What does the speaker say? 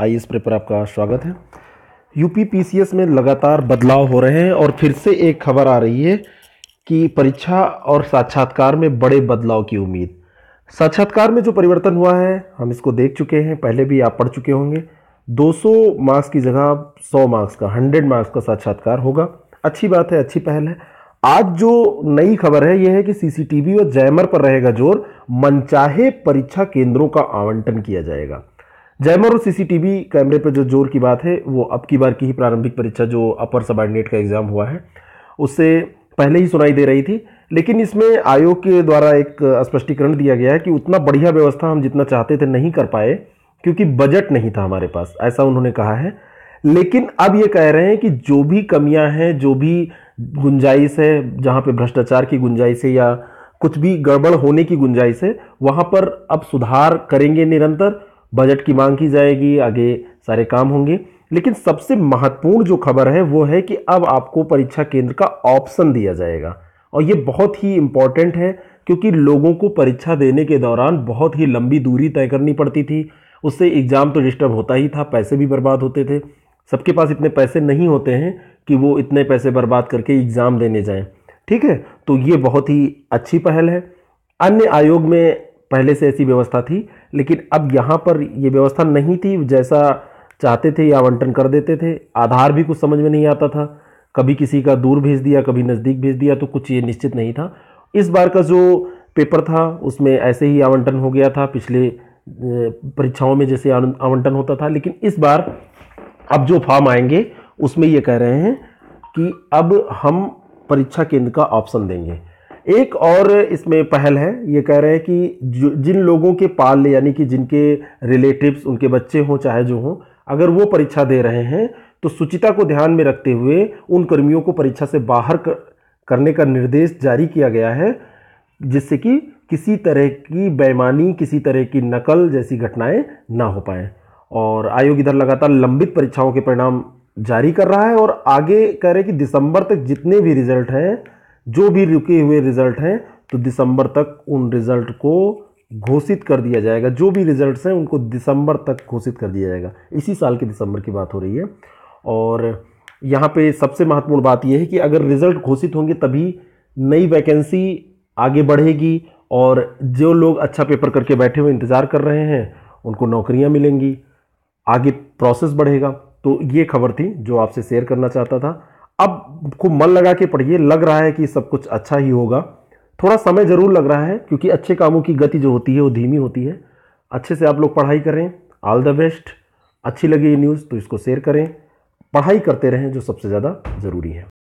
I S पर आपका स्वागत है यूपी पी में लगातार बदलाव हो रहे हैं और फिर से एक खबर आ रही है कि परीक्षा और साक्षात्कार में बड़े बदलाव की उम्मीद साक्षात्कार में जो परिवर्तन हुआ है हम इसको देख चुके हैं पहले भी आप पढ़ चुके होंगे 200 मार्क्स की जगह 100 मार्क्स का 100 मार्क्स का साक्षात्कार होगा अच्छी बात है अच्छी पहल है आज जो नई खबर है यह है कि सीसीटीवी और जैमर पर रहेगा जोर मनचाहे परीक्षा केंद्रों का आवंटन किया जाएगा जयमोर और सीसीटीवी कैमरे पर जो जोर की बात है वो अब की बार की ही प्रारंभिक परीक्षा जो अपर सबॉर्डिनेट का एग्ज़ाम हुआ है उससे पहले ही सुनाई दे रही थी लेकिन इसमें आयोग के द्वारा एक स्पष्टीकरण दिया गया है कि उतना बढ़िया व्यवस्था हम जितना चाहते थे नहीं कर पाए क्योंकि बजट नहीं था हमारे पास ऐसा उन्होंने कहा है लेकिन अब ये कह रहे हैं कि जो भी कमियां हैं जो भी गुंजाइश है जहां पे भ्रष्टाचार की गुंजाइश है या कुछ भी गड़बड़ होने की गुंजाइश है वहां पर अब सुधार करेंगे निरंतर बजट की मांग की जाएगी आगे सारे काम होंगे लेकिन सबसे महत्वपूर्ण जो खबर है वो है कि अब आपको परीक्षा केंद्र का ऑप्शन दिया जाएगा और ये बहुत ही इम्पॉर्टेंट है क्योंकि लोगों को परीक्षा देने के दौरान बहुत ही लंबी दूरी तय करनी पड़ती थी उससे एग्ज़ाम तो डिस्टर्ब होता ही था पैसे भी बर्बाद होते थे सबके पास इतने पैसे नहीं होते हैं कि वो इतने पैसे बर्बाद करके एग्ज़ाम देने जाएं ठीक है तो ये बहुत ही अच्छी पहल है अन्य आयोग में पहले से ऐसी व्यवस्था थी लेकिन अब यहाँ पर ये व्यवस्था नहीं थी जैसा चाहते थे या आवंटन कर देते थे आधार भी कुछ समझ में नहीं आता था कभी किसी का दूर भेज दिया कभी नज़दीक भेज दिया तो कुछ ये निश्चित नहीं था इस बार का जो पेपर था उसमें ऐसे ही आवंटन हो गया था पिछले परीक्षाओं में जैसे आवंटन होता था लेकिन इस बार अब जो फॉर्म आएंगे उसमें ये कह रहे हैं कि अब हम परीक्षा केंद्र का ऑप्शन देंगे एक और इसमें पहल है ये कह रहे हैं कि जिन लोगों के पाल यानी कि जिनके रिलेटिव्स उनके बच्चे हों चाहे जो हों अगर वो परीक्षा दे रहे हैं तो सुचिता को ध्यान में रखते हुए उन कर्मियों को परीक्षा से बाहर कर, करने का निर्देश जारी किया गया है जिससे कि किसी तरह की बेईमानी किसी तरह की नकल जैसी घटनाएं ना हो पाए और आयोग इधर लगातार लंबित परीक्षाओं के परिणाम जारी कर रहा है और आगे कह रहे कि दिसंबर तक जितने भी रिजल्ट हैं जो भी रुके हुए रिजल्ट हैं तो दिसंबर तक उन रिजल्ट को घोषित कर दिया जाएगा जो भी रिजल्ट्स हैं उनको दिसंबर तक घोषित कर दिया जाएगा इसी साल के दिसंबर की बात हो रही है और यहाँ पे सबसे महत्वपूर्ण बात यह है कि अगर रिजल्ट घोषित होंगे तभी नई वैकेंसी आगे बढ़ेगी और जो लोग अच्छा पेपर करके बैठे हुए इंतज़ार कर रहे हैं उनको नौकरियाँ मिलेंगी आगे प्रोसेस बढ़ेगा तो ये खबर थी जो आपसे शेयर करना चाहता था अब खूब मन लगा के पढ़िए लग रहा है कि सब कुछ अच्छा ही होगा थोड़ा समय ज़रूर लग रहा है क्योंकि अच्छे कामों की गति जो होती है वो धीमी होती है अच्छे से आप लोग पढ़ाई करें ऑल द बेस्ट अच्छी लगी ये न्यूज़ तो इसको शेयर करें पढ़ाई करते रहें जो सबसे ज़्यादा ज़रूरी है